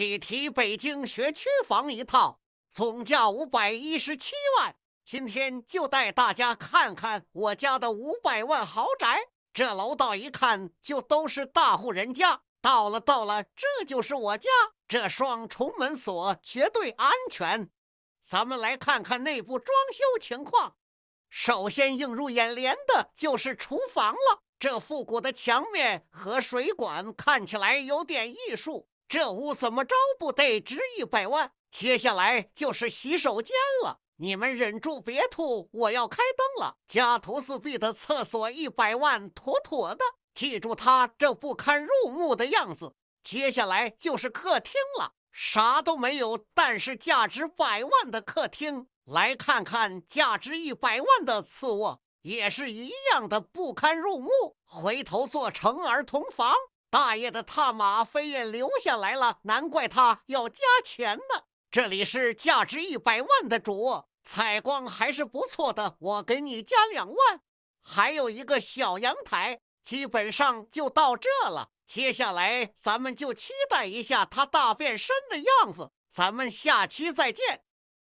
喜提北京学区房一套，总价五百一十七万。今天就带大家看看我家的五百万豪宅。这楼道一看就都是大户人家。到了，到了，这就是我家。这双重门锁绝对安全。咱们来看看内部装修情况。首先映入眼帘的就是厨房了。这复古的墙面和水管看起来有点艺术。这屋怎么着不得值一百万？接下来就是洗手间了，你们忍住别吐！我要开灯了。家徒四壁的厕所一百万妥妥的，记住它这不堪入目的样子。接下来就是客厅了，啥都没有，但是价值百万的客厅。来看看价值一百万的次卧，也是一样的不堪入目。回头做成儿童房。大爷的踏马飞燕留下来了，难怪他要加钱呢。这里是价值一百万的主卧，采光还是不错的。我给你加两万，还有一个小阳台，基本上就到这了。接下来咱们就期待一下他大变身的样子。咱们下期再见。